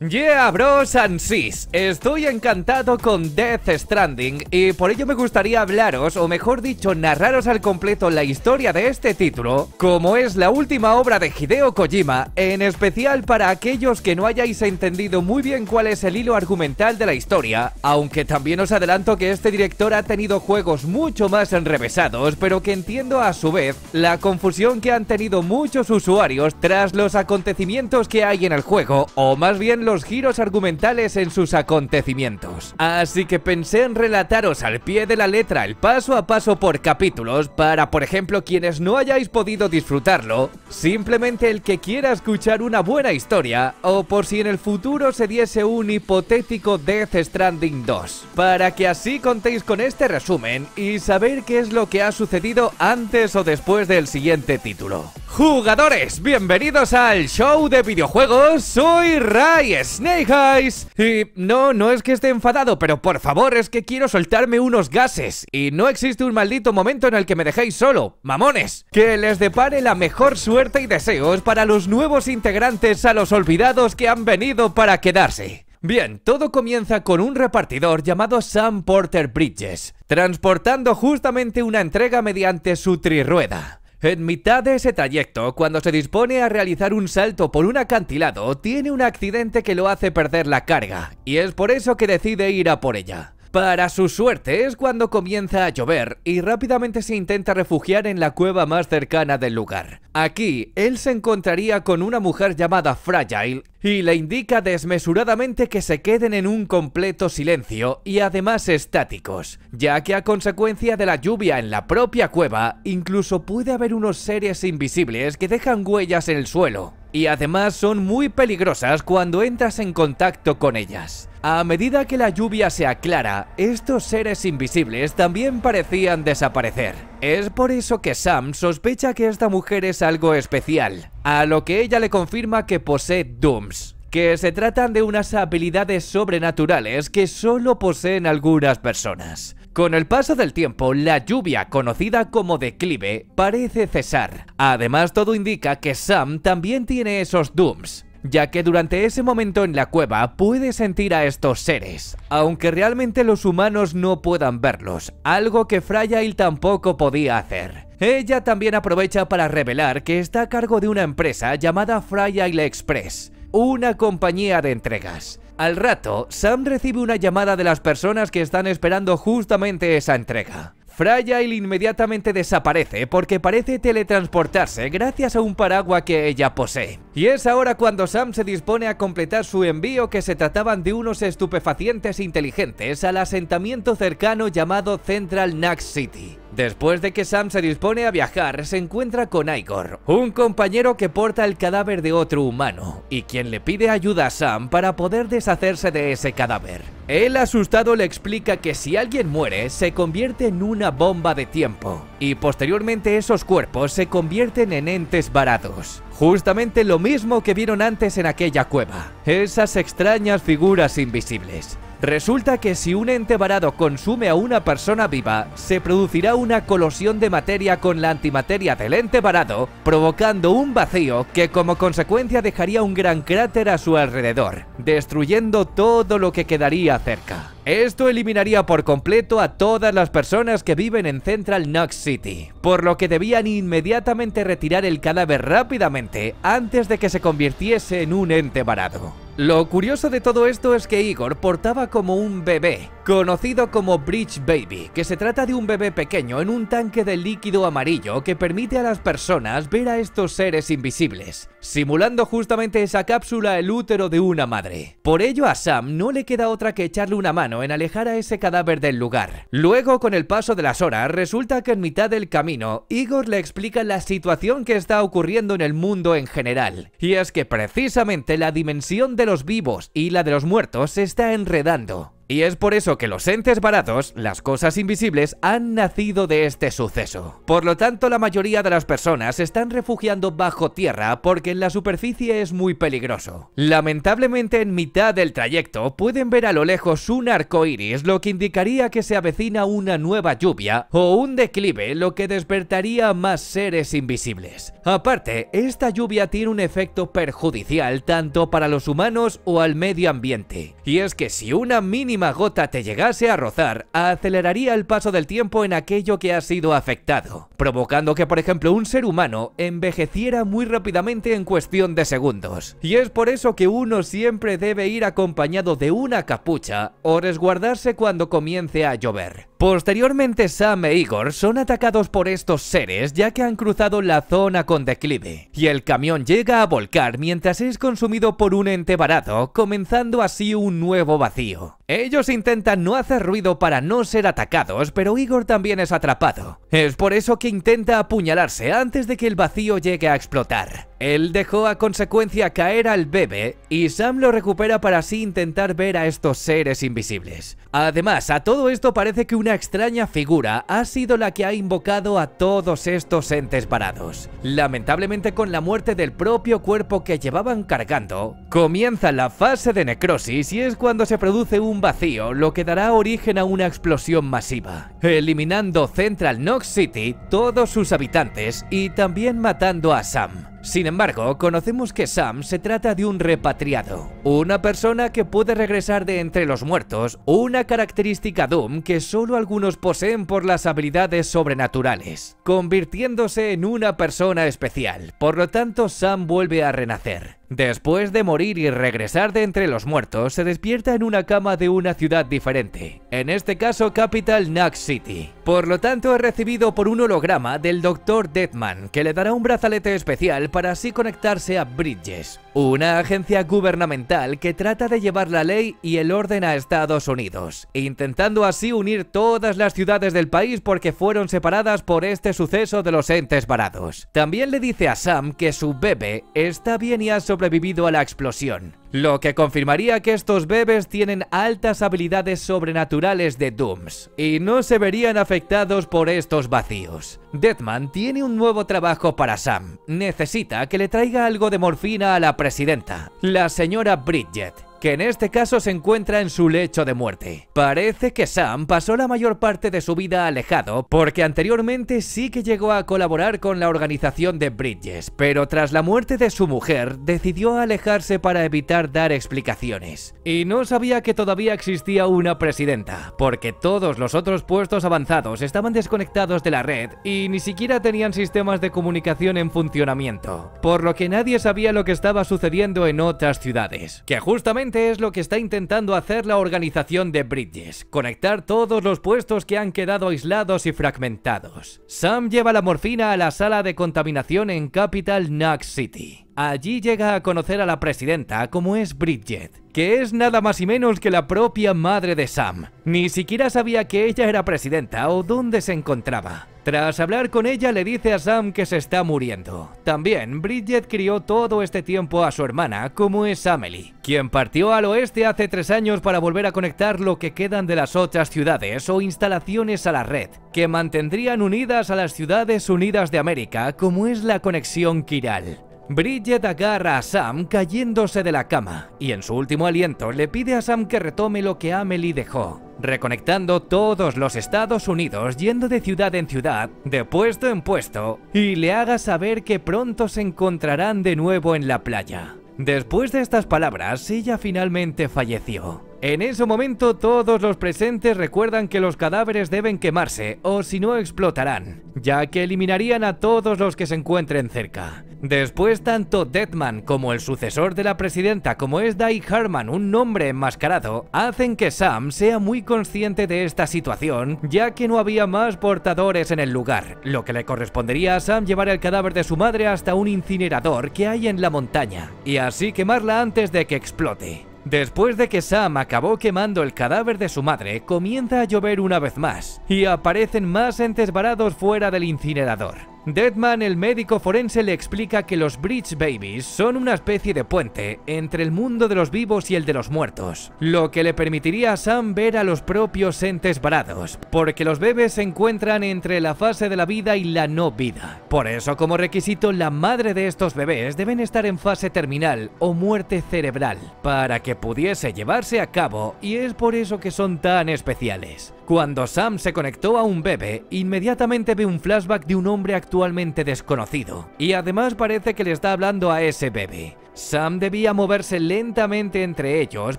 Yeah, bros and sis, estoy encantado con Death Stranding y por ello me gustaría hablaros, o mejor dicho, narraros al completo la historia de este título, como es la última obra de Hideo Kojima, en especial para aquellos que no hayáis entendido muy bien cuál es el hilo argumental de la historia, aunque también os adelanto que este director ha tenido juegos mucho más enrevesados, pero que entiendo a su vez la confusión que han tenido muchos usuarios tras los acontecimientos que hay en el juego, o más bien los giros argumentales en sus acontecimientos. Así que pensé en relataros al pie de la letra el paso a paso por capítulos para, por ejemplo, quienes no hayáis podido disfrutarlo, simplemente el que quiera escuchar una buena historia o por si en el futuro se diese un hipotético Death Stranding 2, para que así contéis con este resumen y saber qué es lo que ha sucedido antes o después del siguiente título. Jugadores, bienvenidos al show de videojuegos, soy Ryan. Snake Eyes Y no, no es que esté enfadado, pero por favor es que quiero soltarme unos gases Y no existe un maldito momento en el que me dejéis solo, mamones Que les depare la mejor suerte y deseos para los nuevos integrantes a los olvidados que han venido para quedarse Bien, todo comienza con un repartidor llamado Sam Porter Bridges, transportando justamente una entrega mediante su trirrueda. En mitad de ese trayecto, cuando se dispone a realizar un salto por un acantilado, tiene un accidente que lo hace perder la carga, y es por eso que decide ir a por ella. Para su suerte es cuando comienza a llover y rápidamente se intenta refugiar en la cueva más cercana del lugar. Aquí, él se encontraría con una mujer llamada Fragile y le indica desmesuradamente que se queden en un completo silencio y además estáticos, ya que a consecuencia de la lluvia en la propia cueva, incluso puede haber unos seres invisibles que dejan huellas en el suelo y además son muy peligrosas cuando entras en contacto con ellas. A medida que la lluvia se aclara, estos seres invisibles también parecían desaparecer. Es por eso que Sam sospecha que esta mujer es algo especial, a lo que ella le confirma que posee Dooms, que se tratan de unas habilidades sobrenaturales que solo poseen algunas personas. Con el paso del tiempo, la lluvia conocida como declive parece cesar. Además, todo indica que Sam también tiene esos dooms, ya que durante ese momento en la cueva puede sentir a estos seres, aunque realmente los humanos no puedan verlos, algo que Fragile tampoco podía hacer. Ella también aprovecha para revelar que está a cargo de una empresa llamada Fragile Express, una compañía de entregas, al rato, Sam recibe una llamada de las personas que están esperando justamente esa entrega. Fragile inmediatamente desaparece porque parece teletransportarse gracias a un paraguas que ella posee. Y es ahora cuando Sam se dispone a completar su envío que se trataban de unos estupefacientes inteligentes al asentamiento cercano llamado Central Nax City. Después de que Sam se dispone a viajar, se encuentra con Igor, un compañero que porta el cadáver de otro humano, y quien le pide ayuda a Sam para poder deshacerse de ese cadáver. El asustado le explica que si alguien muere, se convierte en una bomba de tiempo, y posteriormente esos cuerpos se convierten en entes varados. Justamente lo mismo que vieron antes en aquella cueva, esas extrañas figuras invisibles. Resulta que si un ente varado consume a una persona viva, se producirá una colosión de materia con la antimateria del ente varado, provocando un vacío que como consecuencia dejaría un gran cráter a su alrededor, destruyendo todo lo que quedaría cerca. Esto eliminaría por completo a todas las personas que viven en Central Knox City, por lo que debían inmediatamente retirar el cadáver rápidamente antes de que se convirtiese en un ente varado. Lo curioso de todo esto es que Igor portaba como un bebé, conocido como Bridge Baby, que se trata de un bebé pequeño en un tanque de líquido amarillo que permite a las personas ver a estos seres invisibles, simulando justamente esa cápsula el útero de una madre. Por ello a Sam no le queda otra que echarle una mano en alejar a ese cadáver del lugar. Luego, con el paso de las horas, resulta que en mitad del camino, Igor le explica la situación que está ocurriendo en el mundo en general, y es que precisamente la dimensión de de los vivos y la de los muertos se está enredando. Y es por eso que los entes varados, las cosas invisibles, han nacido de este suceso. Por lo tanto, la mayoría de las personas están refugiando bajo tierra porque en la superficie es muy peligroso. Lamentablemente, en mitad del trayecto pueden ver a lo lejos un arco iris, lo que indicaría que se avecina una nueva lluvia o un declive, lo que despertaría más seres invisibles. Aparte, esta lluvia tiene un efecto perjudicial tanto para los humanos o al medio ambiente. Y es que si una mínima gota te llegase a rozar, aceleraría el paso del tiempo en aquello que ha sido afectado, provocando que por ejemplo un ser humano envejeciera muy rápidamente en cuestión de segundos. Y es por eso que uno siempre debe ir acompañado de una capucha o resguardarse cuando comience a llover. Posteriormente Sam e Igor son atacados por estos seres ya que han cruzado la zona con declive y el camión llega a volcar mientras es consumido por un ente varado, comenzando así un nuevo vacío. Ellos intentan no hacer ruido para no ser atacados, pero Igor también es atrapado. Es por eso que intenta apuñalarse antes de que el vacío llegue a explotar. Él dejó a consecuencia caer al bebé y Sam lo recupera para así intentar ver a estos seres invisibles. Además, a todo esto parece que una extraña figura ha sido la que ha invocado a todos estos entes varados. Lamentablemente con la muerte del propio cuerpo que llevaban cargando, comienza la fase de necrosis y es cuando se produce un vacío, lo que dará origen a una explosión masiva, eliminando Central Nox City, todos sus habitantes y también matando a Sam. Sin embargo, conocemos que Sam se trata de un repatriado, una persona que puede regresar de entre los muertos, una característica Doom que solo algunos poseen por las habilidades sobrenaturales, convirtiéndose en una persona especial, por lo tanto Sam vuelve a renacer. Después de morir y regresar de entre los muertos, se despierta en una cama de una ciudad diferente, en este caso Capital Knack City. Por lo tanto, es recibido por un holograma del Dr. Deadman, que le dará un brazalete especial para así conectarse a Bridges, una agencia gubernamental que trata de llevar la ley y el orden a Estados Unidos, intentando así unir todas las ciudades del país porque fueron separadas por este suceso de los entes varados. También le dice a Sam que su bebé está bien y ha sobrevivido vivido a la explosión, lo que confirmaría que estos bebés tienen altas habilidades sobrenaturales de Dooms, y no se verían afectados por estos vacíos. Deadman tiene un nuevo trabajo para Sam, necesita que le traiga algo de morfina a la presidenta, la señora Bridget, que en este caso se encuentra en su lecho de muerte. Parece que Sam pasó la mayor parte de su vida alejado, porque anteriormente sí que llegó a colaborar con la organización de Bridges, pero tras la muerte de su mujer, decidió alejarse para evitar dar explicaciones. Y no sabía que todavía existía una presidenta, porque todos los otros puestos avanzados estaban desconectados de la red y ni siquiera tenían sistemas de comunicación en funcionamiento, por lo que nadie sabía lo que estaba sucediendo en otras ciudades, que justamente es lo que está intentando hacer la organización de Bridges, conectar todos los puestos que han quedado aislados y fragmentados. Sam lleva la morfina a la sala de contaminación en Capital Nug City. Allí llega a conocer a la presidenta, como es Bridget, que es nada más y menos que la propia madre de Sam. Ni siquiera sabía que ella era presidenta o dónde se encontraba. Tras hablar con ella le dice a Sam que se está muriendo. También Bridget crió todo este tiempo a su hermana, como es Amelie, quien partió al oeste hace tres años para volver a conectar lo que quedan de las otras ciudades o instalaciones a la red, que mantendrían unidas a las ciudades unidas de América, como es la conexión Kiral. Bridget agarra a Sam cayéndose de la cama y en su último aliento le pide a Sam que retome lo que Amelie dejó, reconectando todos los Estados Unidos yendo de ciudad en ciudad, de puesto en puesto, y le haga saber que pronto se encontrarán de nuevo en la playa. Después de estas palabras, ella finalmente falleció. En ese momento todos los presentes recuerdan que los cadáveres deben quemarse o si no explotarán, ya que eliminarían a todos los que se encuentren cerca. Después tanto Deadman como el sucesor de la presidenta como es Dai Harman, un nombre enmascarado, hacen que Sam sea muy consciente de esta situación, ya que no había más portadores en el lugar, lo que le correspondería a Sam llevar el cadáver de su madre hasta un incinerador que hay en la montaña, y así quemarla antes de que explote. Después de que Sam acabó quemando el cadáver de su madre, comienza a llover una vez más, y aparecen más entes varados fuera del incinerador. Deadman, el médico forense, le explica que los Bridge Babies son una especie de puente entre el mundo de los vivos y el de los muertos, lo que le permitiría a Sam ver a los propios entes varados, porque los bebés se encuentran entre la fase de la vida y la no vida. Por eso, como requisito, la madre de estos bebés deben estar en fase terminal o muerte cerebral, para que pudiese llevarse a cabo, y es por eso que son tan especiales. Cuando Sam se conectó a un bebé, inmediatamente ve un flashback de un hombre actualmente desconocido, y además parece que le está hablando a ese bebé. Sam debía moverse lentamente entre ellos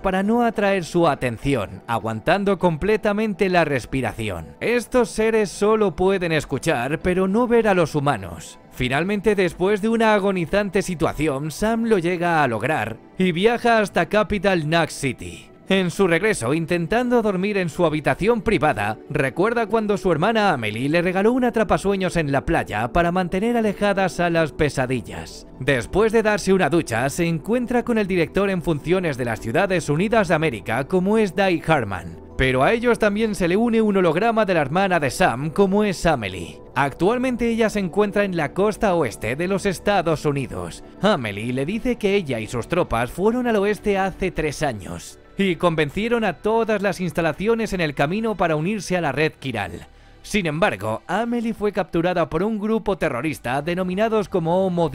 para no atraer su atención, aguantando completamente la respiración. Estos seres solo pueden escuchar, pero no ver a los humanos. Finalmente, después de una agonizante situación, Sam lo llega a lograr y viaja hasta Capital Nax City, en su regreso, intentando dormir en su habitación privada, recuerda cuando su hermana Amelie le regaló un atrapasueños en la playa para mantener alejadas a las pesadillas. Después de darse una ducha, se encuentra con el director en funciones de las Ciudades Unidas de América, como es Dai Harman. Pero a ellos también se le une un holograma de la hermana de Sam, como es Amelie. Actualmente ella se encuentra en la costa oeste de los Estados Unidos. Amelie le dice que ella y sus tropas fueron al oeste hace tres años y convencieron a todas las instalaciones en el camino para unirse a la red Kiral. Sin embargo, Amelie fue capturada por un grupo terrorista denominados como Homo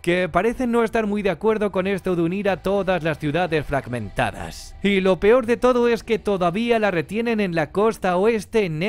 que parecen no estar muy de acuerdo con esto de unir a todas las ciudades fragmentadas. Y lo peor de todo es que todavía la retienen en la costa oeste en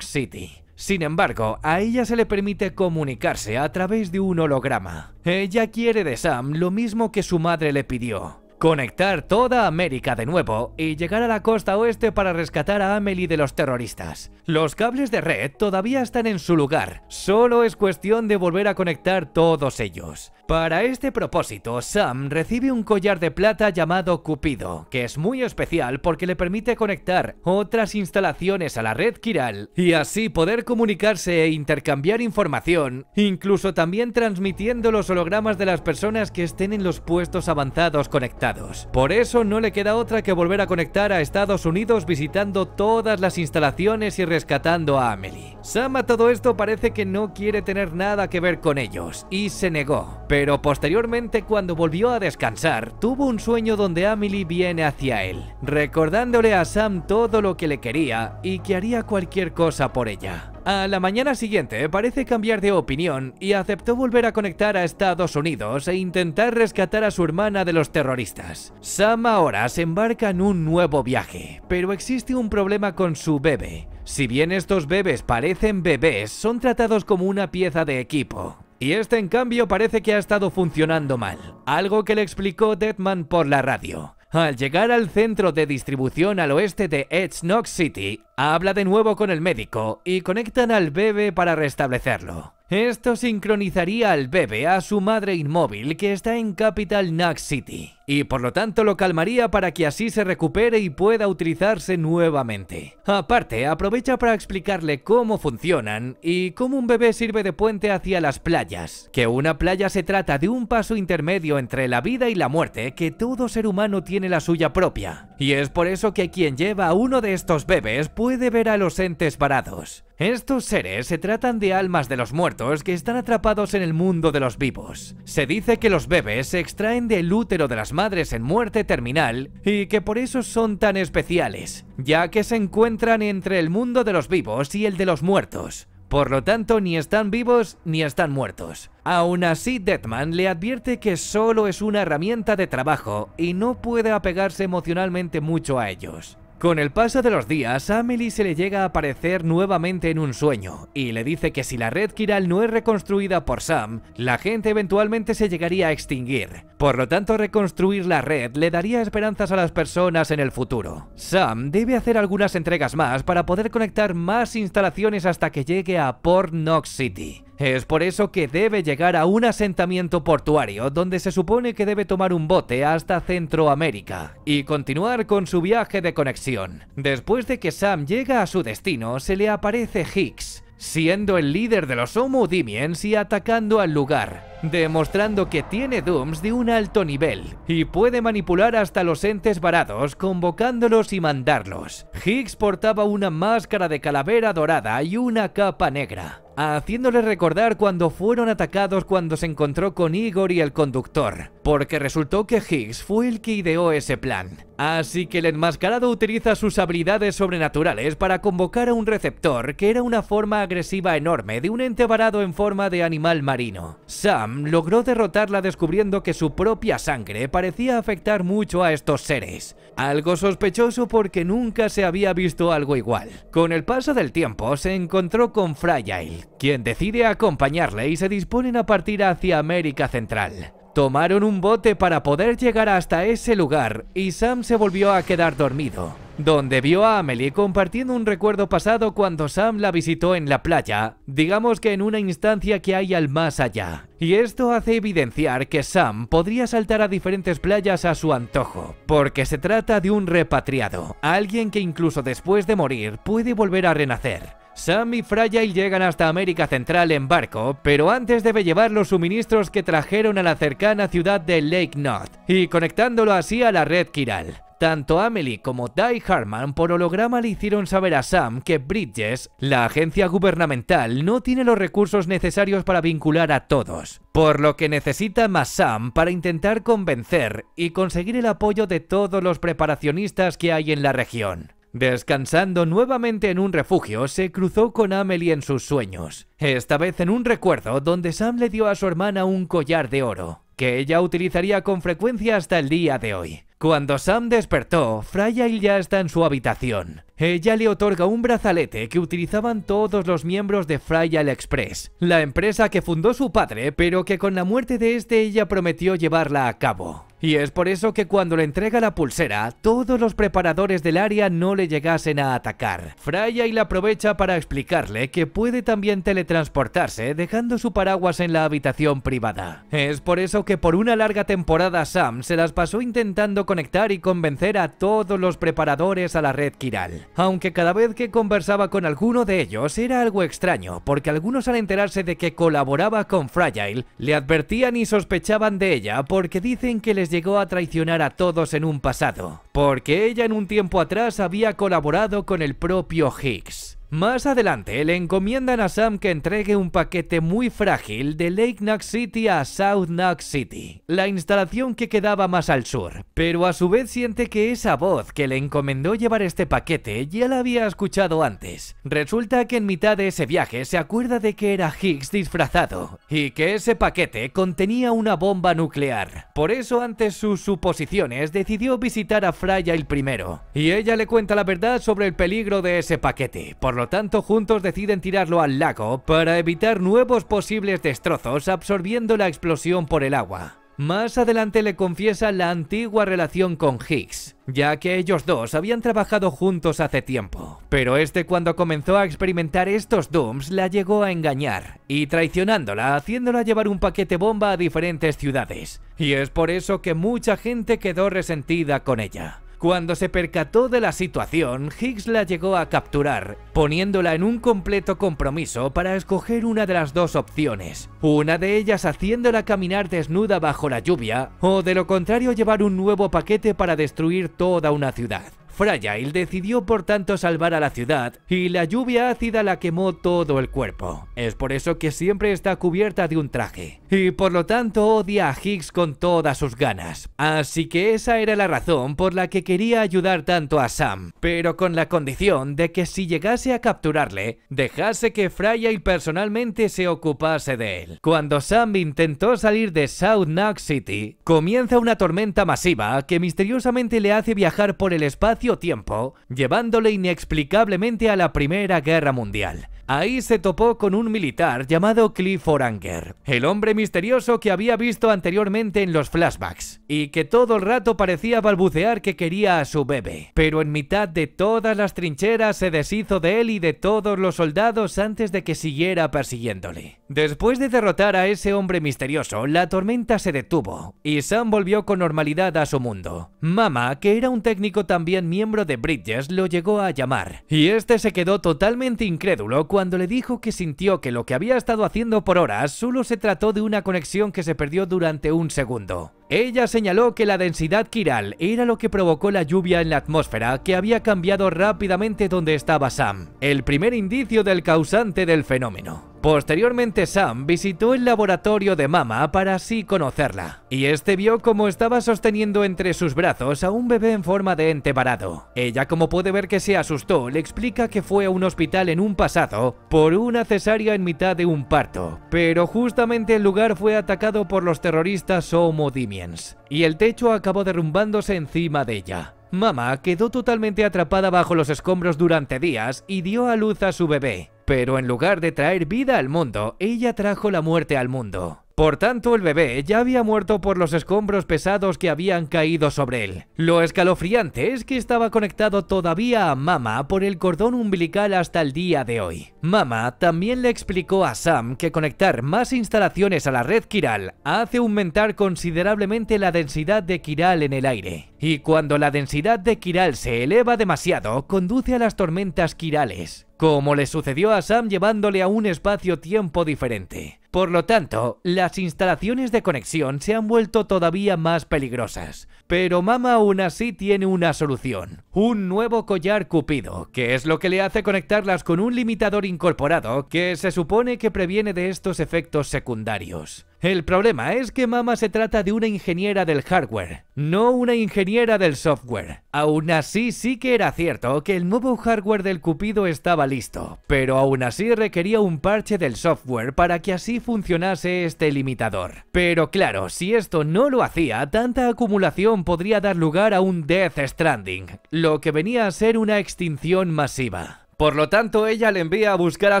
City. Sin embargo, a ella se le permite comunicarse a través de un holograma. Ella quiere de Sam lo mismo que su madre le pidió, conectar toda América de nuevo y llegar a la costa oeste para rescatar a Amelie de los terroristas. Los cables de red todavía están en su lugar, solo es cuestión de volver a conectar todos ellos. Para este propósito, Sam recibe un collar de plata llamado Cupido, que es muy especial porque le permite conectar otras instalaciones a la red Kiral y así poder comunicarse e intercambiar información, incluso también transmitiendo los hologramas de las personas que estén en los puestos avanzados conectados. Por eso no le queda otra que volver a conectar a Estados Unidos visitando todas las instalaciones y rescatando a Amelie. Sam a todo esto parece que no quiere tener nada que ver con ellos y se negó, pero posteriormente cuando volvió a descansar tuvo un sueño donde Amelie viene hacia él, recordándole a Sam todo lo que le quería y que haría cualquier cosa por ella. A la mañana siguiente parece cambiar de opinión y aceptó volver a conectar a Estados Unidos e intentar rescatar a su hermana de los terroristas. Sam ahora se embarca en un nuevo viaje, pero existe un problema con su bebé. Si bien estos bebés parecen bebés, son tratados como una pieza de equipo, y este en cambio parece que ha estado funcionando mal, algo que le explicó Deadman por la radio. Al llegar al centro de distribución al oeste de Edge Knox City, habla de nuevo con el médico y conectan al bebé para restablecerlo. Esto sincronizaría al bebé a su madre inmóvil que está en Capital Knox City y por lo tanto lo calmaría para que así se recupere y pueda utilizarse nuevamente. Aparte, aprovecha para explicarle cómo funcionan y cómo un bebé sirve de puente hacia las playas, que una playa se trata de un paso intermedio entre la vida y la muerte que todo ser humano tiene la suya propia, y es por eso que quien lleva a uno de estos bebés puede ver a los entes varados. Estos seres se tratan de almas de los muertos que están atrapados en el mundo de los vivos. Se dice que los bebés se extraen del útero de las madres en muerte terminal y que por eso son tan especiales, ya que se encuentran entre el mundo de los vivos y el de los muertos. Por lo tanto, ni están vivos ni están muertos. Aún así, Deadman le advierte que solo es una herramienta de trabajo y no puede apegarse emocionalmente mucho a ellos. Con el paso de los días, a Amelie se le llega a aparecer nuevamente en un sueño, y le dice que si la red Kiral no es reconstruida por Sam, la gente eventualmente se llegaría a extinguir. Por lo tanto, reconstruir la red le daría esperanzas a las personas en el futuro. Sam debe hacer algunas entregas más para poder conectar más instalaciones hasta que llegue a Port Knox City. Es por eso que debe llegar a un asentamiento portuario donde se supone que debe tomar un bote hasta Centroamérica y continuar con su viaje de conexión. Después de que Sam llega a su destino, se le aparece Hicks, siendo el líder de los Homo Dimiens y atacando al lugar demostrando que tiene Dooms de un alto nivel y puede manipular hasta los entes varados, convocándolos y mandarlos. Higgs portaba una máscara de calavera dorada y una capa negra haciéndole recordar cuando fueron atacados cuando se encontró con Igor y el conductor, porque resultó que Higgs fue el que ideó ese plan. Así que el enmascarado utiliza sus habilidades sobrenaturales para convocar a un receptor que era una forma agresiva enorme de un ente varado en forma de animal marino. Sam logró derrotarla descubriendo que su propia sangre parecía afectar mucho a estos seres. Algo sospechoso porque nunca se había visto algo igual. Con el paso del tiempo se encontró con Fragile, quien decide acompañarle y se disponen a partir hacia América Central. Tomaron un bote para poder llegar hasta ese lugar y Sam se volvió a quedar dormido donde vio a Amelie compartiendo un recuerdo pasado cuando Sam la visitó en la playa, digamos que en una instancia que hay al más allá. Y esto hace evidenciar que Sam podría saltar a diferentes playas a su antojo, porque se trata de un repatriado, alguien que incluso después de morir puede volver a renacer. Sam y Fragile llegan hasta América Central en barco, pero antes debe llevar los suministros que trajeron a la cercana ciudad de Lake North y conectándolo así a la red Kiral. Tanto Amelie como Dai Harman por holograma le hicieron saber a Sam que Bridges, la agencia gubernamental, no tiene los recursos necesarios para vincular a todos, por lo que necesita más Sam para intentar convencer y conseguir el apoyo de todos los preparacionistas que hay en la región. Descansando nuevamente en un refugio, se cruzó con Amelie en sus sueños, esta vez en un recuerdo donde Sam le dio a su hermana un collar de oro, que ella utilizaría con frecuencia hasta el día de hoy. Cuando Sam despertó, Fragile ya está en su habitación. Ella le otorga un brazalete que utilizaban todos los miembros de Fragile Express, la empresa que fundó su padre, pero que con la muerte de este ella prometió llevarla a cabo. Y es por eso que cuando le entrega la pulsera, todos los preparadores del área no le llegasen a atacar. Freya y la aprovecha para explicarle que puede también teletransportarse dejando su paraguas en la habitación privada. Es por eso que por una larga temporada Sam se las pasó intentando conectar y convencer a todos los preparadores a la red Kiral. Aunque cada vez que conversaba con alguno de ellos era algo extraño, porque algunos al enterarse de que colaboraba con Fragile, le advertían y sospechaban de ella porque dicen que les llegó a traicionar a todos en un pasado, porque ella en un tiempo atrás había colaborado con el propio Higgs. Más adelante le encomiendan a Sam que entregue un paquete muy frágil de Lake Knox City a South Knox City, la instalación que quedaba más al sur, pero a su vez siente que esa voz que le encomendó llevar este paquete ya la había escuchado antes. Resulta que en mitad de ese viaje se acuerda de que era Higgs disfrazado y que ese paquete contenía una bomba nuclear. Por eso ante sus suposiciones decidió visitar a Frya el primero y ella le cuenta la verdad sobre el peligro de ese paquete, lo tanto juntos deciden tirarlo al lago para evitar nuevos posibles destrozos absorbiendo la explosión por el agua. Más adelante le confiesa la antigua relación con Higgs, ya que ellos dos habían trabajado juntos hace tiempo. Pero este cuando comenzó a experimentar estos dooms la llegó a engañar, y traicionándola haciéndola llevar un paquete bomba a diferentes ciudades. Y es por eso que mucha gente quedó resentida con ella. Cuando se percató de la situación, Higgs la llegó a capturar, poniéndola en un completo compromiso para escoger una de las dos opciones, una de ellas haciéndola caminar desnuda bajo la lluvia, o de lo contrario llevar un nuevo paquete para destruir toda una ciudad. Fragile decidió por tanto salvar a la ciudad y la lluvia ácida la quemó todo el cuerpo. Es por eso que siempre está cubierta de un traje y por lo tanto odia a Higgs con todas sus ganas. Así que esa era la razón por la que quería ayudar tanto a Sam, pero con la condición de que si llegase a capturarle, dejase que Fragile personalmente se ocupase de él. Cuando Sam intentó salir de South Knox City, comienza una tormenta masiva que misteriosamente le hace viajar por el espacio tiempo llevándole inexplicablemente a la Primera Guerra Mundial. Ahí se topó con un militar llamado Cliff Oranger... el hombre misterioso que había visto anteriormente en los flashbacks, y que todo el rato parecía balbucear que quería a su bebé. Pero en mitad de todas las trincheras se deshizo de él y de todos los soldados antes de que siguiera persiguiéndole. Después de derrotar a ese hombre misterioso, la tormenta se detuvo, y Sam volvió con normalidad a su mundo. Mama, que era un técnico también miembro de Bridges, lo llegó a llamar, y este se quedó totalmente incrédulo cuando le dijo que sintió que lo que había estado haciendo por horas solo se trató de una conexión que se perdió durante un segundo. Ella señaló que la densidad quiral era lo que provocó la lluvia en la atmósfera que había cambiado rápidamente donde estaba Sam, el primer indicio del causante del fenómeno. Posteriormente Sam visitó el laboratorio de Mama para así conocerla, y este vio cómo estaba sosteniendo entre sus brazos a un bebé en forma de ente varado. Ella como puede ver que se asustó, le explica que fue a un hospital en un pasado por una cesárea en mitad de un parto, pero justamente el lugar fue atacado por los terroristas Homo Dimiens, y el techo acabó derrumbándose encima de ella. Mama quedó totalmente atrapada bajo los escombros durante días y dio a luz a su bebé, pero en lugar de traer vida al mundo, ella trajo la muerte al mundo. Por tanto, el bebé ya había muerto por los escombros pesados que habían caído sobre él. Lo escalofriante es que estaba conectado todavía a Mama por el cordón umbilical hasta el día de hoy. Mama también le explicó a Sam que conectar más instalaciones a la red quiral hace aumentar considerablemente la densidad de quiral en el aire. Y cuando la densidad de quiral se eleva demasiado, conduce a las tormentas quirales como le sucedió a Sam llevándole a un espacio-tiempo diferente. Por lo tanto, las instalaciones de conexión se han vuelto todavía más peligrosas. Pero Mama aún así tiene una solución. Un nuevo collar cupido, que es lo que le hace conectarlas con un limitador incorporado que se supone que previene de estos efectos secundarios. El problema es que Mama se trata de una ingeniera del hardware, no una ingeniera del software. Aún así sí que era cierto que el nuevo hardware del Cupido estaba listo, pero aún así requería un parche del software para que así funcionase este limitador. Pero claro, si esto no lo hacía, tanta acumulación podría dar lugar a un Death Stranding, lo que venía a ser una extinción masiva. Por lo tanto, ella le envía a buscar a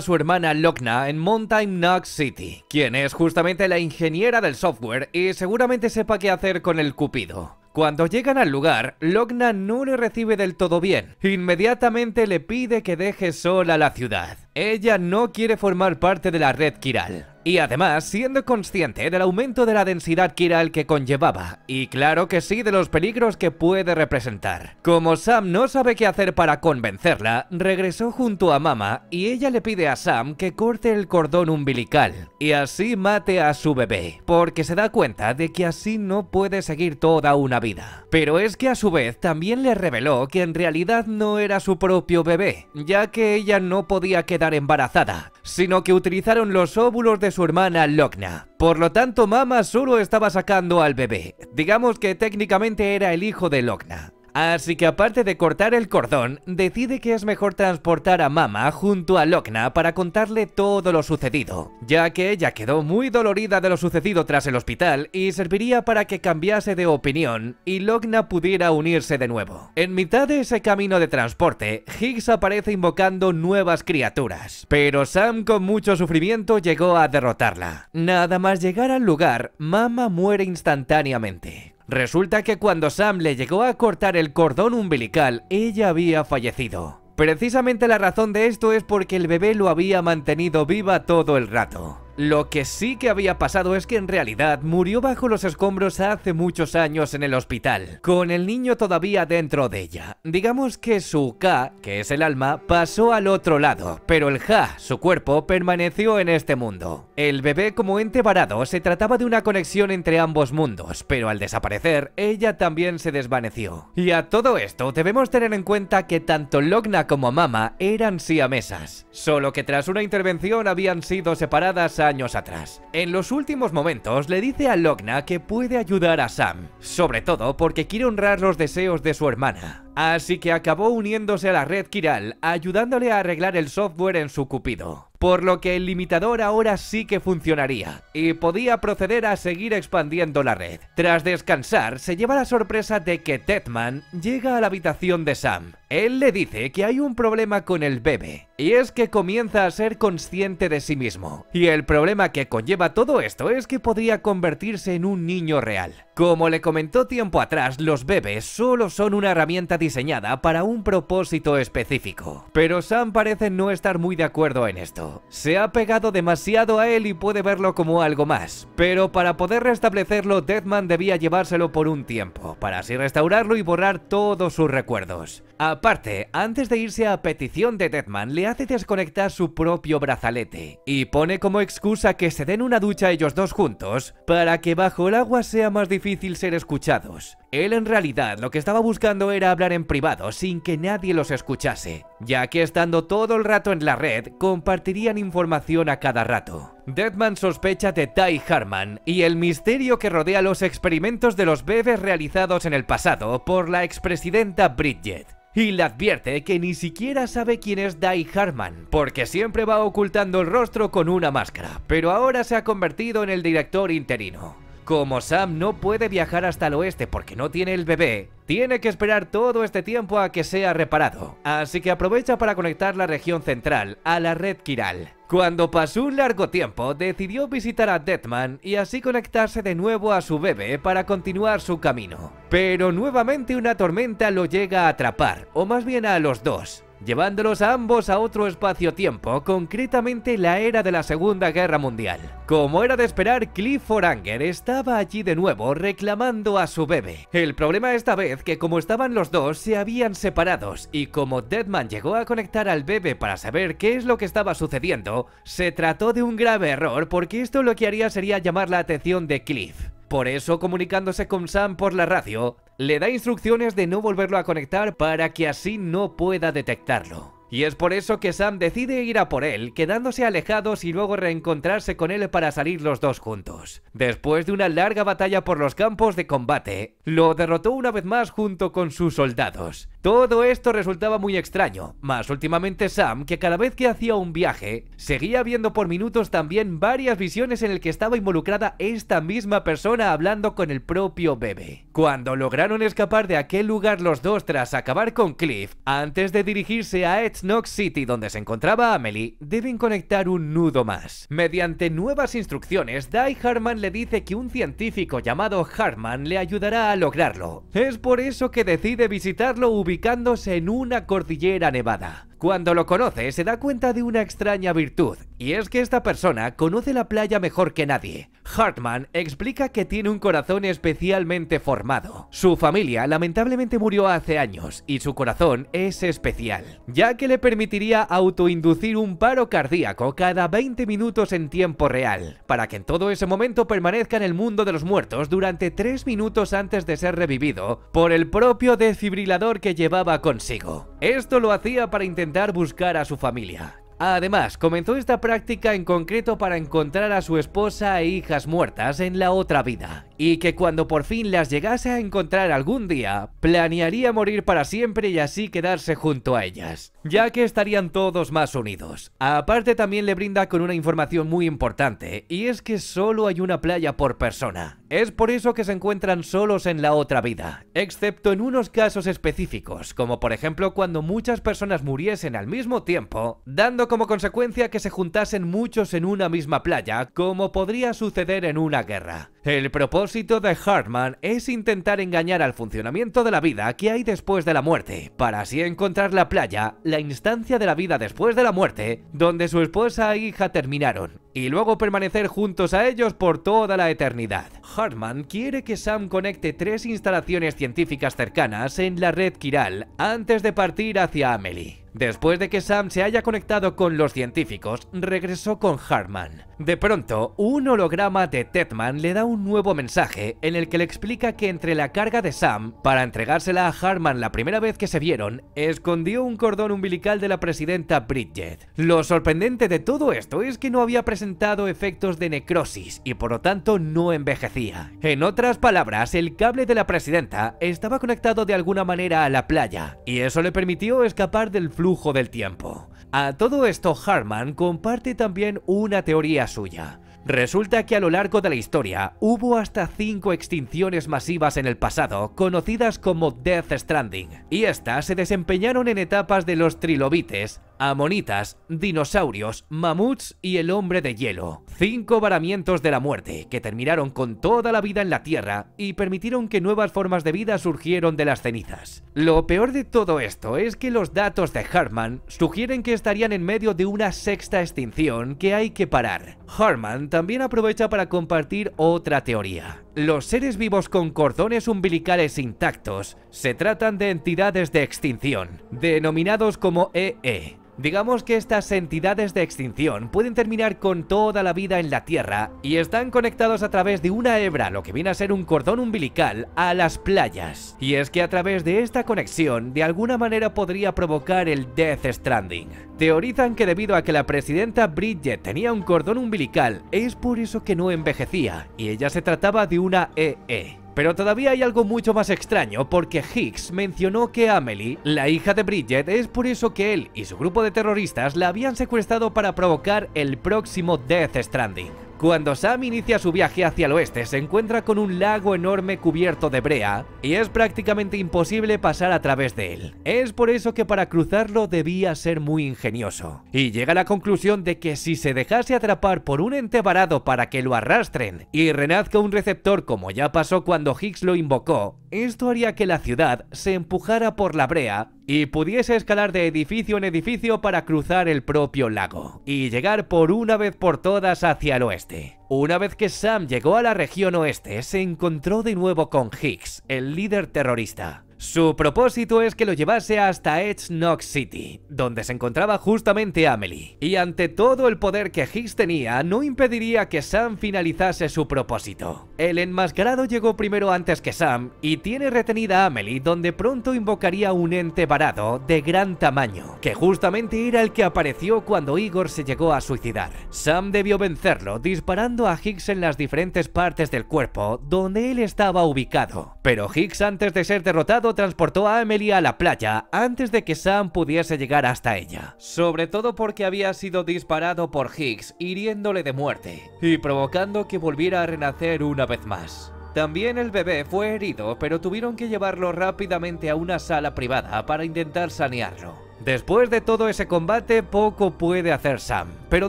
su hermana Lokna en Mountain Knox City, quien es justamente la ingeniera del software y seguramente sepa qué hacer con el cupido. Cuando llegan al lugar, Lokna no le recibe del todo bien. Inmediatamente le pide que deje sola la ciudad. Ella no quiere formar parte de la red Kiral. Y además, siendo consciente del aumento de la densidad quiral que conllevaba, y claro que sí de los peligros que puede representar. Como Sam no sabe qué hacer para convencerla, regresó junto a Mama y ella le pide a Sam que corte el cordón umbilical, y así mate a su bebé, porque se da cuenta de que así no puede seguir toda una vida. Pero es que a su vez también le reveló que en realidad no era su propio bebé, ya que ella no podía quedar embarazada, sino que utilizaron los óvulos de su hermana Lokna. Por lo tanto, Mama solo estaba sacando al bebé. Digamos que técnicamente era el hijo de Lokna. Así que aparte de cortar el cordón, decide que es mejor transportar a Mama junto a Lokna para contarle todo lo sucedido, ya que ella quedó muy dolorida de lo sucedido tras el hospital y serviría para que cambiase de opinión y Lokna pudiera unirse de nuevo. En mitad de ese camino de transporte, Higgs aparece invocando nuevas criaturas, pero Sam con mucho sufrimiento llegó a derrotarla. Nada más llegar al lugar, Mama muere instantáneamente, Resulta que cuando Sam le llegó a cortar el cordón umbilical, ella había fallecido. Precisamente la razón de esto es porque el bebé lo había mantenido viva todo el rato. Lo que sí que había pasado es que en realidad murió bajo los escombros hace muchos años en el hospital, con el niño todavía dentro de ella. Digamos que su Ka, que es el alma, pasó al otro lado, pero el Ja, su cuerpo, permaneció en este mundo. El bebé como ente varado se trataba de una conexión entre ambos mundos, pero al desaparecer, ella también se desvaneció. Y a todo esto debemos tener en cuenta que tanto Logna como Mama eran siamesas, solo que tras una intervención habían sido separadas años atrás. En los últimos momentos le dice a Logna que puede ayudar a Sam, sobre todo porque quiere honrar los deseos de su hermana. Así que acabó uniéndose a la red Kiral, ayudándole a arreglar el software en su cupido. Por lo que el limitador ahora sí que funcionaría, y podía proceder a seguir expandiendo la red. Tras descansar, se lleva la sorpresa de que Tetman llega a la habitación de Sam, él le dice que hay un problema con el bebé, y es que comienza a ser consciente de sí mismo. Y el problema que conlleva todo esto es que podría convertirse en un niño real. Como le comentó tiempo atrás, los bebés solo son una herramienta diseñada para un propósito específico. Pero Sam parece no estar muy de acuerdo en esto. Se ha pegado demasiado a él y puede verlo como algo más. Pero para poder restablecerlo, Deadman debía llevárselo por un tiempo, para así restaurarlo y borrar todos sus recuerdos. Aparte, antes de irse a petición de Deadman, le hace desconectar su propio brazalete y pone como excusa que se den una ducha ellos dos juntos para que bajo el agua sea más difícil ser escuchados. Él en realidad lo que estaba buscando era hablar en privado sin que nadie los escuchase, ya que estando todo el rato en la red, compartirían información a cada rato. Deadman sospecha de Ty Harman y el misterio que rodea los experimentos de los bebés realizados en el pasado por la expresidenta Bridget. Y le advierte que ni siquiera sabe quién es Dai Harman, porque siempre va ocultando el rostro con una máscara, pero ahora se ha convertido en el director interino. Como Sam no puede viajar hasta el oeste porque no tiene el bebé, tiene que esperar todo este tiempo a que sea reparado, así que aprovecha para conectar la región central a la red Kiral. Cuando pasó un largo tiempo, decidió visitar a Deadman y así conectarse de nuevo a su bebé para continuar su camino. Pero nuevamente una tormenta lo llega a atrapar, o más bien a los dos, llevándolos a ambos a otro espacio-tiempo, concretamente la era de la Segunda Guerra Mundial. Como era de esperar, Cliff Foranger estaba allí de nuevo reclamando a su bebé. El problema esta vez que como estaban los dos se habían separados y como Deadman llegó a conectar al bebé para saber qué es lo que estaba sucediendo, se trató de un grave error porque esto lo que haría sería llamar la atención de Cliff. Por eso, comunicándose con Sam por la radio, le da instrucciones de no volverlo a conectar para que así no pueda detectarlo. Y es por eso que Sam decide ir a por él, quedándose alejados y luego reencontrarse con él para salir los dos juntos. Después de una larga batalla por los campos de combate, lo derrotó una vez más junto con sus soldados. Todo esto resultaba muy extraño, más últimamente Sam, que cada vez que hacía un viaje, seguía viendo por minutos también varias visiones en el que estaba involucrada esta misma persona hablando con el propio bebé. Cuando lograron escapar de aquel lugar los dos tras acabar con Cliff, antes de dirigirse a Ed Snoke City, donde se encontraba Amelie, deben conectar un nudo más. Mediante nuevas instrucciones, Dai Hartman le dice que un científico llamado Hartman le ayudará a lograrlo. Es por eso que decide visitarlo ubicándose en una cordillera nevada. Cuando lo conoce se da cuenta de una extraña virtud, y es que esta persona conoce la playa mejor que nadie. Hartman explica que tiene un corazón especialmente formado. Su familia lamentablemente murió hace años, y su corazón es especial, ya que le permitiría autoinducir un paro cardíaco cada 20 minutos en tiempo real, para que en todo ese momento permanezca en el mundo de los muertos durante 3 minutos antes de ser revivido por el propio desfibrilador que llevaba consigo. Esto lo hacía para intentar buscar a su familia. Además, comenzó esta práctica en concreto para encontrar a su esposa e hijas muertas en la otra vida y que cuando por fin las llegase a encontrar algún día, planearía morir para siempre y así quedarse junto a ellas, ya que estarían todos más unidos. Aparte también le brinda con una información muy importante, y es que solo hay una playa por persona. Es por eso que se encuentran solos en la otra vida, excepto en unos casos específicos, como por ejemplo cuando muchas personas muriesen al mismo tiempo, dando como consecuencia que se juntasen muchos en una misma playa, como podría suceder en una guerra. El propósito de Hartman es intentar engañar al funcionamiento de la vida que hay después de la muerte, para así encontrar la playa, la instancia de la vida después de la muerte, donde su esposa e hija terminaron, y luego permanecer juntos a ellos por toda la eternidad. Hartman quiere que Sam conecte tres instalaciones científicas cercanas en la red Kiral antes de partir hacia Amelie. Después de que Sam se haya conectado con los científicos, regresó con Hartman. De pronto, un holograma de Tedman le da un nuevo mensaje en el que le explica que entre la carga de Sam, para entregársela a Hartman la primera vez que se vieron, escondió un cordón umbilical de la presidenta Bridget. Lo sorprendente de todo esto es que no había presentado efectos de necrosis y por lo tanto no envejecía. En otras palabras, el cable de la presidenta estaba conectado de alguna manera a la playa y eso le permitió escapar del flujo del tiempo. A todo esto Harman comparte también una teoría suya. Resulta que a lo largo de la historia hubo hasta 5 extinciones masivas en el pasado, conocidas como Death Stranding, y estas se desempeñaron en etapas de los trilobites, amonitas, dinosaurios, mamuts y el hombre de hielo. Cinco varamientos de la muerte que terminaron con toda la vida en la Tierra y permitieron que nuevas formas de vida surgieron de las cenizas. Lo peor de todo esto es que los datos de Hartman sugieren que estarían en medio de una sexta extinción que hay que parar. Hartman también aprovecha para compartir otra teoría. Los seres vivos con cordones umbilicales intactos se tratan de entidades de extinción, denominados como EE, e. Digamos que estas entidades de extinción pueden terminar con toda la vida en la Tierra y están conectados a través de una hebra, lo que viene a ser un cordón umbilical, a las playas. Y es que a través de esta conexión, de alguna manera podría provocar el Death Stranding. Teorizan que debido a que la presidenta Bridget tenía un cordón umbilical, es por eso que no envejecía, y ella se trataba de una EE. E. Pero todavía hay algo mucho más extraño porque Higgs mencionó que Amelie, la hija de Bridget, es por eso que él y su grupo de terroristas la habían secuestrado para provocar el próximo Death Stranding. Cuando Sam inicia su viaje hacia el oeste, se encuentra con un lago enorme cubierto de brea, y es prácticamente imposible pasar a través de él. Es por eso que para cruzarlo debía ser muy ingenioso. Y llega a la conclusión de que si se dejase atrapar por un ente varado para que lo arrastren y renazca un receptor como ya pasó cuando Higgs lo invocó, esto haría que la ciudad se empujara por la brea y pudiese escalar de edificio en edificio para cruzar el propio lago y llegar por una vez por todas hacia el oeste. Una vez que Sam llegó a la región oeste, se encontró de nuevo con Hicks, el líder terrorista, su propósito es que lo llevase hasta Edge Knock City, donde se encontraba justamente Amelie, y ante todo el poder que Higgs tenía no impediría que Sam finalizase su propósito. El enmascarado llegó primero antes que Sam y tiene retenida a Amelie donde pronto invocaría un ente varado de gran tamaño, que justamente era el que apareció cuando Igor se llegó a suicidar. Sam debió vencerlo disparando a Higgs en las diferentes partes del cuerpo donde él estaba ubicado, pero Higgs antes de ser derrotado transportó a Emily a la playa antes de que Sam pudiese llegar hasta ella. Sobre todo porque había sido disparado por Higgs, hiriéndole de muerte y provocando que volviera a renacer una vez más. También el bebé fue herido, pero tuvieron que llevarlo rápidamente a una sala privada para intentar sanearlo. Después de todo ese combate, poco puede hacer Sam, pero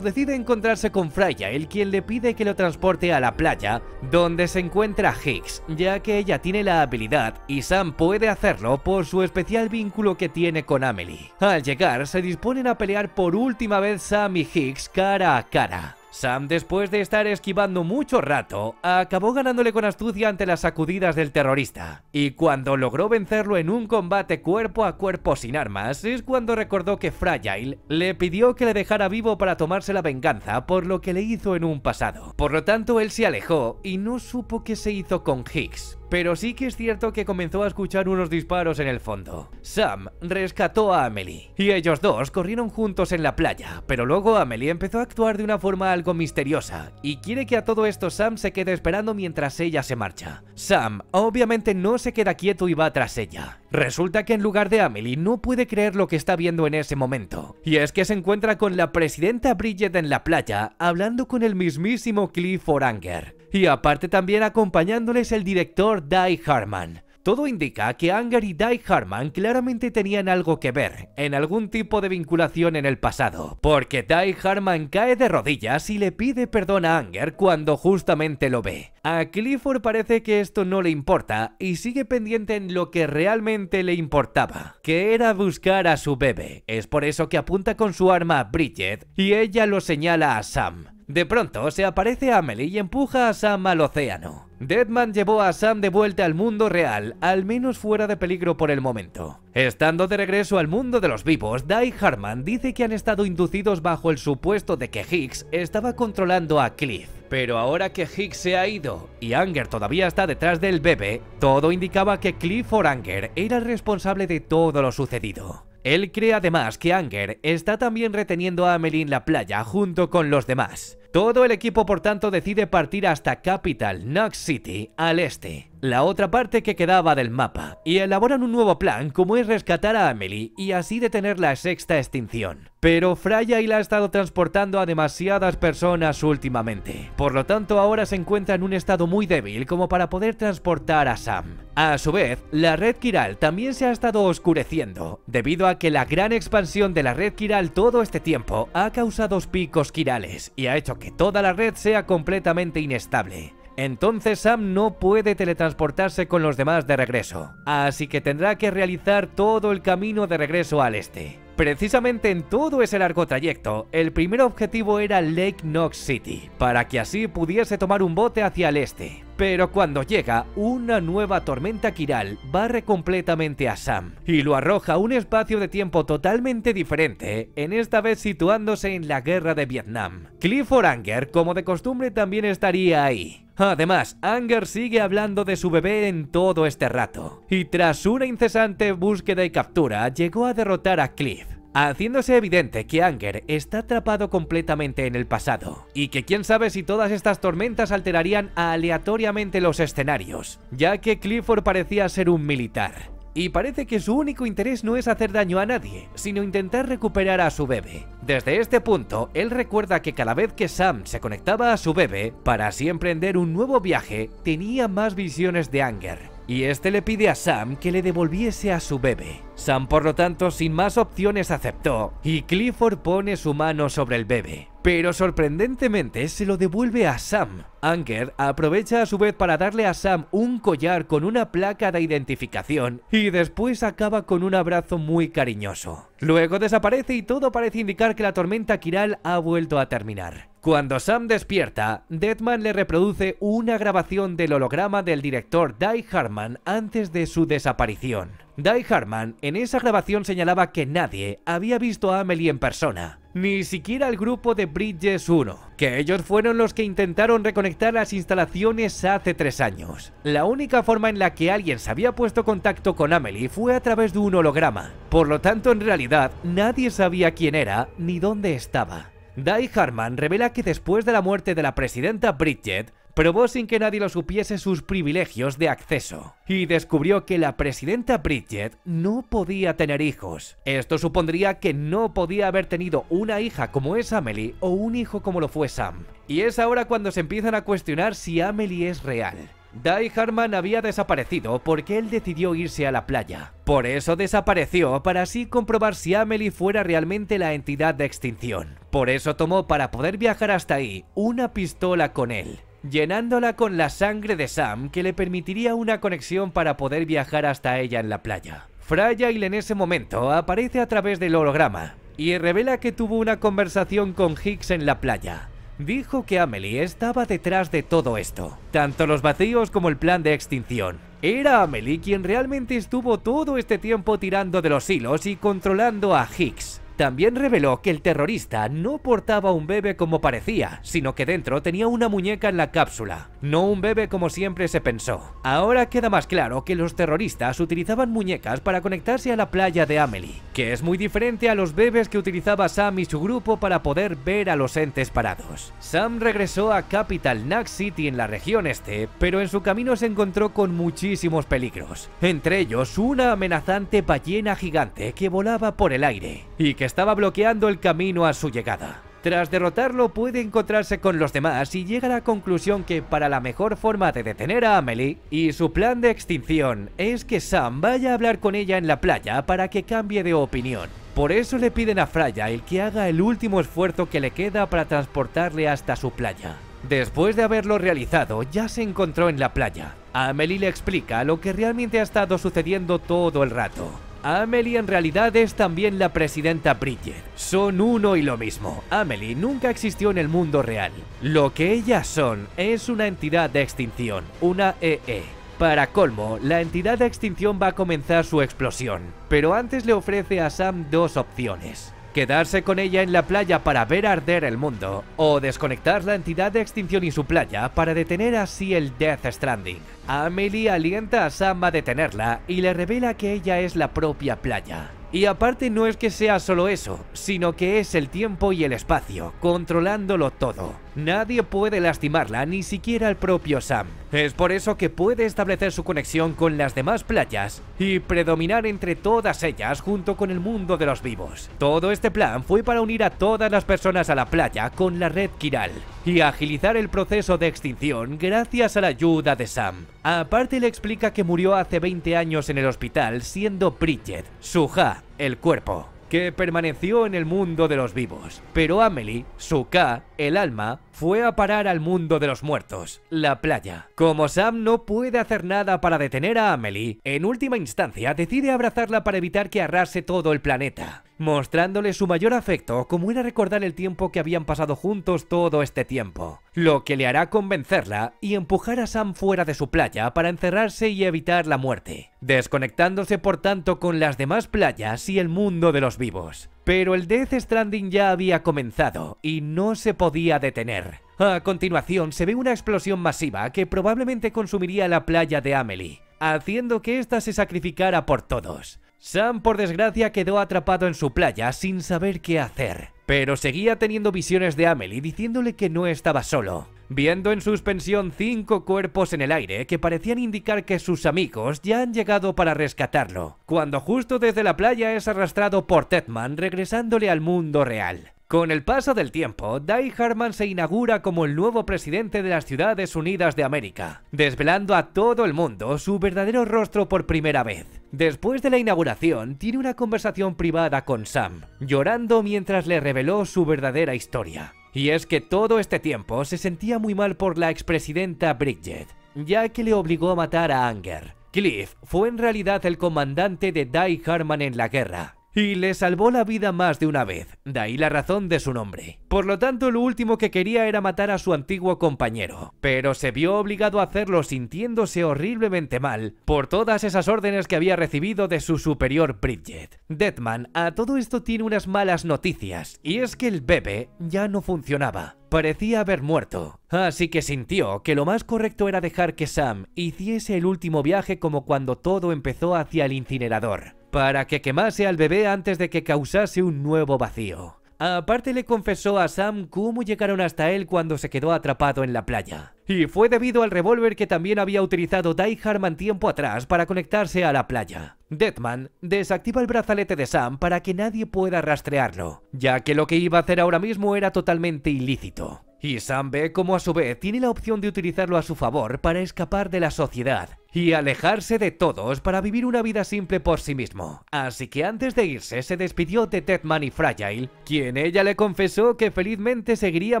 decide encontrarse con Frya, el quien le pide que lo transporte a la playa, donde se encuentra Higgs, ya que ella tiene la habilidad y Sam puede hacerlo por su especial vínculo que tiene con Amelie. Al llegar, se disponen a pelear por última vez Sam y Higgs cara a cara. Sam, después de estar esquivando mucho rato, acabó ganándole con astucia ante las sacudidas del terrorista. Y cuando logró vencerlo en un combate cuerpo a cuerpo sin armas, es cuando recordó que Fragile le pidió que le dejara vivo para tomarse la venganza por lo que le hizo en un pasado. Por lo tanto, él se alejó y no supo qué se hizo con Higgs pero sí que es cierto que comenzó a escuchar unos disparos en el fondo. Sam rescató a Amelie y ellos dos corrieron juntos en la playa, pero luego Amelie empezó a actuar de una forma algo misteriosa y quiere que a todo esto Sam se quede esperando mientras ella se marcha. Sam obviamente no se queda quieto y va tras ella. Resulta que en lugar de Amelie no puede creer lo que está viendo en ese momento, y es que se encuentra con la presidenta Bridget en la playa hablando con el mismísimo Cliff Anger y aparte también acompañándoles el director Dai Harman. Todo indica que Anger y Die Harman claramente tenían algo que ver, en algún tipo de vinculación en el pasado, porque Die Harman cae de rodillas y le pide perdón a Anger cuando justamente lo ve. A Clifford parece que esto no le importa y sigue pendiente en lo que realmente le importaba, que era buscar a su bebé. Es por eso que apunta con su arma a Bridget y ella lo señala a Sam. De pronto se aparece Amelie y empuja a Sam al océano. Deadman llevó a Sam de vuelta al mundo real, al menos fuera de peligro por el momento. Estando de regreso al mundo de los vivos, Dai Harman dice que han estado inducidos bajo el supuesto de que Higgs estaba controlando a Cliff. Pero ahora que Higgs se ha ido y Anger todavía está detrás del bebé, todo indicaba que Cliff Anger era el responsable de todo lo sucedido. Él cree además que Anger está también reteniendo a Amelie en la playa junto con los demás. Todo el equipo por tanto decide partir hasta Capital, Knox City, al este la otra parte que quedaba del mapa y elaboran un nuevo plan como es rescatar a Amelie y así detener la sexta extinción. Pero la ha estado transportando a demasiadas personas últimamente, por lo tanto ahora se encuentra en un estado muy débil como para poder transportar a Sam. A su vez, la red Kiral también se ha estado oscureciendo, debido a que la gran expansión de la red Kiral todo este tiempo ha causado picos quirales y ha hecho que toda la red sea completamente inestable. Entonces Sam no puede teletransportarse con los demás de regreso, así que tendrá que realizar todo el camino de regreso al este. Precisamente en todo ese largo trayecto, el primer objetivo era Lake Knox City, para que así pudiese tomar un bote hacia el este, pero cuando llega, una nueva tormenta quiral, barre completamente a Sam y lo arroja a un espacio de tiempo totalmente diferente, en esta vez situándose en la guerra de Vietnam. Clifford Anger, como de costumbre, también estaría ahí. Además, Anger sigue hablando de su bebé en todo este rato, y tras una incesante búsqueda y captura, llegó a derrotar a Cliff, haciéndose evidente que Anger está atrapado completamente en el pasado, y que quién sabe si todas estas tormentas alterarían aleatoriamente los escenarios, ya que Clifford parecía ser un militar, y parece que su único interés no es hacer daño a nadie, sino intentar recuperar a su bebé. Desde este punto, él recuerda que cada vez que Sam se conectaba a su bebé, para así emprender un nuevo viaje, tenía más visiones de Anger, y este le pide a Sam que le devolviese a su bebé. Sam, por lo tanto, sin más opciones aceptó, y Clifford pone su mano sobre el bebé. Pero sorprendentemente se lo devuelve a Sam. Anger aprovecha a su vez para darle a Sam un collar con una placa de identificación y después acaba con un abrazo muy cariñoso. Luego desaparece y todo parece indicar que la tormenta Kiral ha vuelto a terminar. Cuando Sam despierta, Deadman le reproduce una grabación del holograma del director Dai Hartman antes de su desaparición. Dai Hartman en esa grabación señalaba que nadie había visto a Amelie en persona, ni siquiera el grupo de Bridges 1, que ellos fueron los que intentaron reconectar las instalaciones hace tres años. La única forma en la que alguien se había puesto contacto con Amelie fue a través de un holograma, por lo tanto en realidad nadie sabía quién era ni dónde estaba. Dai Harman revela que después de la muerte de la presidenta Bridget, probó sin que nadie lo supiese sus privilegios de acceso y descubrió que la presidenta Bridget no podía tener hijos. Esto supondría que no podía haber tenido una hija como es Amelie o un hijo como lo fue Sam. Y es ahora cuando se empiezan a cuestionar si Amelie es real. Dai Harman había desaparecido porque él decidió irse a la playa. Por eso desapareció, para así comprobar si Amelie fuera realmente la entidad de extinción. Por eso tomó para poder viajar hasta ahí una pistola con él, llenándola con la sangre de Sam que le permitiría una conexión para poder viajar hasta ella en la playa. Fragile en ese momento aparece a través del holograma y revela que tuvo una conversación con Higgs en la playa, dijo que Amelie estaba detrás de todo esto, tanto los vacíos como el plan de extinción. Era Amelie quien realmente estuvo todo este tiempo tirando de los hilos y controlando a Higgs. También reveló que el terrorista no portaba un bebé como parecía, sino que dentro tenía una muñeca en la cápsula, no un bebé como siempre se pensó. Ahora queda más claro que los terroristas utilizaban muñecas para conectarse a la playa de Amelie, que es muy diferente a los bebés que utilizaba Sam y su grupo para poder ver a los entes parados. Sam regresó a Capital Knack City en la región este, pero en su camino se encontró con muchísimos peligros, entre ellos una amenazante ballena gigante que volaba por el aire y que estaba bloqueando el camino a su llegada. Tras derrotarlo puede encontrarse con los demás y llega a la conclusión que para la mejor forma de detener a Amelie y su plan de extinción es que Sam vaya a hablar con ella en la playa para que cambie de opinión. Por eso le piden a Frya el que haga el último esfuerzo que le queda para transportarle hasta su playa. Después de haberlo realizado, ya se encontró en la playa. Amelie le explica lo que realmente ha estado sucediendo todo el rato Amelie en realidad es también la presidenta Bridget. Son uno y lo mismo. Amelie nunca existió en el mundo real. Lo que ellas son es una entidad de extinción, una EE. E. Para colmo, la entidad de extinción va a comenzar su explosión, pero antes le ofrece a Sam dos opciones quedarse con ella en la playa para ver arder el mundo, o desconectar la entidad de extinción y su playa para detener así el Death Stranding. Amelie alienta a Sam a detenerla y le revela que ella es la propia playa. Y aparte no es que sea solo eso, sino que es el tiempo y el espacio, controlándolo todo nadie puede lastimarla, ni siquiera el propio Sam. Es por eso que puede establecer su conexión con las demás playas y predominar entre todas ellas junto con el mundo de los vivos. Todo este plan fue para unir a todas las personas a la playa con la red Kiral y agilizar el proceso de extinción gracias a la ayuda de Sam. Aparte le explica que murió hace 20 años en el hospital siendo Bridget, Suha, el cuerpo que permaneció en el mundo de los vivos. Pero Amelie, su K, el alma, fue a parar al mundo de los muertos, la playa. Como Sam no puede hacer nada para detener a Amelie, en última instancia decide abrazarla para evitar que arrase todo el planeta mostrándole su mayor afecto, como era recordar el tiempo que habían pasado juntos todo este tiempo, lo que le hará convencerla y empujar a Sam fuera de su playa para encerrarse y evitar la muerte, desconectándose por tanto con las demás playas y el mundo de los vivos. Pero el Death Stranding ya había comenzado y no se podía detener. A continuación se ve una explosión masiva que probablemente consumiría la playa de Amelie, haciendo que ésta se sacrificara por todos. Sam, por desgracia, quedó atrapado en su playa sin saber qué hacer, pero seguía teniendo visiones de Amelie diciéndole que no estaba solo, viendo en suspensión cinco cuerpos en el aire que parecían indicar que sus amigos ya han llegado para rescatarlo, cuando justo desde la playa es arrastrado por Tedman regresándole al mundo real. Con el paso del tiempo, Dai Harman se inaugura como el nuevo presidente de las Ciudades Unidas de América, desvelando a todo el mundo su verdadero rostro por primera vez. Después de la inauguración, tiene una conversación privada con Sam, llorando mientras le reveló su verdadera historia. Y es que todo este tiempo se sentía muy mal por la expresidenta Bridget, ya que le obligó a matar a Anger. Cliff fue en realidad el comandante de Dai Harman en la guerra, y le salvó la vida más de una vez, de ahí la razón de su nombre. Por lo tanto, lo último que quería era matar a su antiguo compañero, pero se vio obligado a hacerlo sintiéndose horriblemente mal por todas esas órdenes que había recibido de su superior Bridget. Deadman a todo esto tiene unas malas noticias, y es que el bebé ya no funcionaba. Parecía haber muerto, así que sintió que lo más correcto era dejar que Sam hiciese el último viaje como cuando todo empezó hacia el incinerador para que quemase al bebé antes de que causase un nuevo vacío. Aparte le confesó a Sam cómo llegaron hasta él cuando se quedó atrapado en la playa. Y fue debido al revólver que también había utilizado Die Harman tiempo atrás para conectarse a la playa. Deadman desactiva el brazalete de Sam para que nadie pueda rastrearlo, ya que lo que iba a hacer ahora mismo era totalmente ilícito. Y Sam ve cómo a su vez tiene la opción de utilizarlo a su favor para escapar de la sociedad, y alejarse de todos para vivir una vida simple por sí mismo. Así que antes de irse se despidió de Ted Money Fragile, quien ella le confesó que felizmente seguiría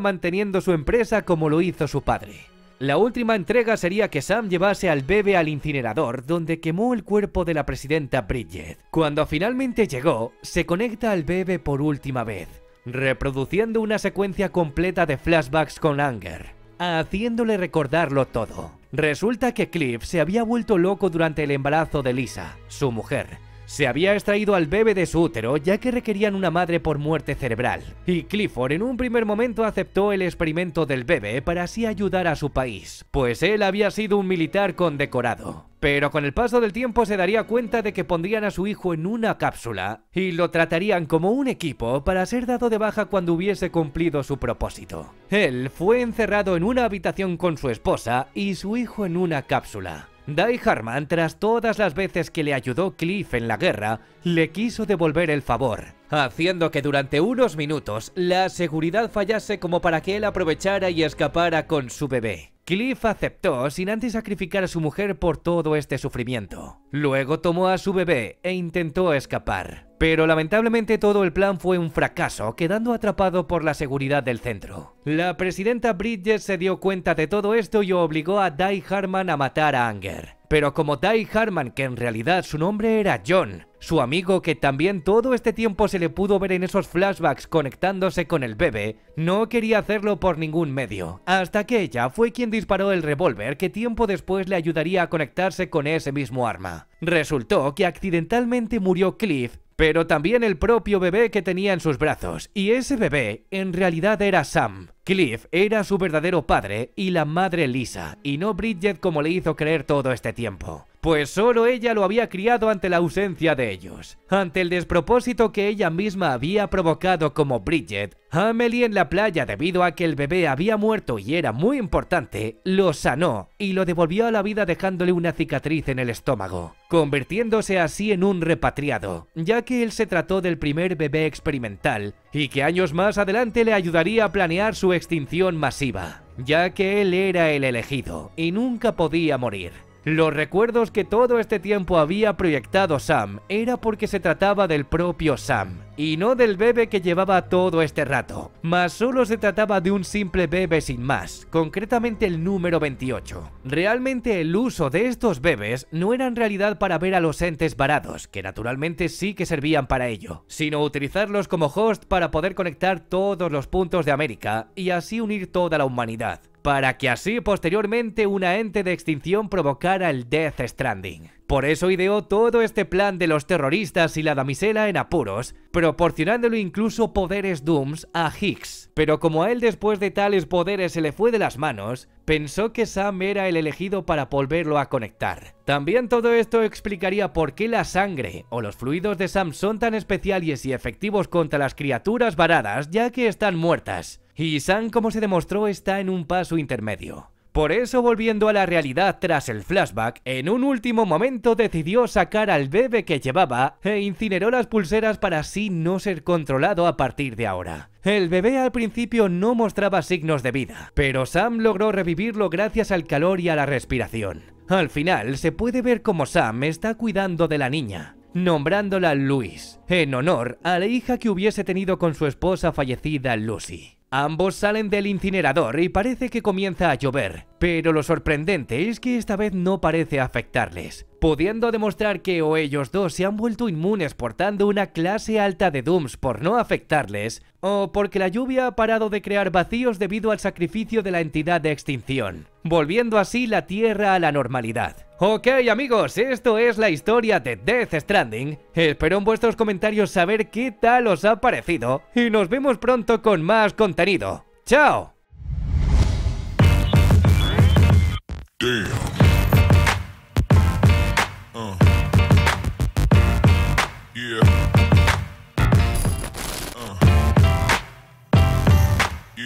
manteniendo su empresa como lo hizo su padre. La última entrega sería que Sam llevase al bebé al incinerador donde quemó el cuerpo de la presidenta Bridget. Cuando finalmente llegó, se conecta al bebé por última vez, reproduciendo una secuencia completa de flashbacks con Anger, haciéndole recordarlo todo. Resulta que Cliff se había vuelto loco durante el embarazo de Lisa, su mujer, se había extraído al bebé de su útero ya que requerían una madre por muerte cerebral, y Clifford en un primer momento aceptó el experimento del bebé para así ayudar a su país, pues él había sido un militar condecorado. Pero con el paso del tiempo se daría cuenta de que pondrían a su hijo en una cápsula y lo tratarían como un equipo para ser dado de baja cuando hubiese cumplido su propósito. Él fue encerrado en una habitación con su esposa y su hijo en una cápsula. Die Harman, tras todas las veces que le ayudó Cliff en la guerra, le quiso devolver el favor, haciendo que durante unos minutos la seguridad fallase como para que él aprovechara y escapara con su bebé. Cliff aceptó sin antes sacrificar a su mujer por todo este sufrimiento. Luego tomó a su bebé e intentó escapar. Pero lamentablemente todo el plan fue un fracaso, quedando atrapado por la seguridad del centro. La presidenta Bridges se dio cuenta de todo esto y obligó a Dai Harman a matar a Anger. Pero como Dai Harman, que en realidad su nombre era John, su amigo, que también todo este tiempo se le pudo ver en esos flashbacks conectándose con el bebé, no quería hacerlo por ningún medio, hasta que ella fue quien disparó el revólver que tiempo después le ayudaría a conectarse con ese mismo arma. Resultó que accidentalmente murió Cliff, pero también el propio bebé que tenía en sus brazos, y ese bebé en realidad era Sam. Cliff era su verdadero padre y la madre Lisa, y no Bridget como le hizo creer todo este tiempo. Pues solo ella lo había criado ante la ausencia de ellos, ante el despropósito que ella misma había provocado como Bridget. Amelie en la playa debido a que el bebé había muerto y era muy importante, lo sanó y lo devolvió a la vida dejándole una cicatriz en el estómago, convirtiéndose así en un repatriado, ya que él se trató del primer bebé experimental y que años más adelante le ayudaría a planear su extinción masiva, ya que él era el elegido y nunca podía morir. Los recuerdos que todo este tiempo había proyectado Sam era porque se trataba del propio Sam, y no del bebé que llevaba todo este rato, mas solo se trataba de un simple bebé sin más, concretamente el número 28. Realmente el uso de estos bebés no era en realidad para ver a los entes varados, que naturalmente sí que servían para ello, sino utilizarlos como host para poder conectar todos los puntos de América y así unir toda la humanidad, para que así posteriormente una ente de extinción provocara el Death Stranding. Por eso ideó todo este plan de los terroristas y la damisela en apuros, proporcionándole incluso poderes Dooms a Hicks. Pero como a él después de tales poderes se le fue de las manos, pensó que Sam era el elegido para volverlo a conectar. También todo esto explicaría por qué la sangre o los fluidos de Sam son tan especiales y efectivos contra las criaturas varadas ya que están muertas. Y Sam, como se demostró, está en un paso intermedio. Por eso, volviendo a la realidad tras el flashback, en un último momento decidió sacar al bebé que llevaba e incineró las pulseras para así no ser controlado a partir de ahora. El bebé al principio no mostraba signos de vida, pero Sam logró revivirlo gracias al calor y a la respiración. Al final se puede ver como Sam está cuidando de la niña, nombrándola Luis, en honor a la hija que hubiese tenido con su esposa fallecida Lucy. Ambos salen del incinerador y parece que comienza a llover, pero lo sorprendente es que esta vez no parece afectarles pudiendo demostrar que o ellos dos se han vuelto inmunes portando una clase alta de Dooms por no afectarles, o porque la lluvia ha parado de crear vacíos debido al sacrificio de la entidad de extinción, volviendo así la Tierra a la normalidad. Ok amigos, esto es la historia de Death Stranding. Espero en vuestros comentarios saber qué tal os ha parecido y nos vemos pronto con más contenido. ¡Chao!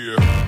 Yeah.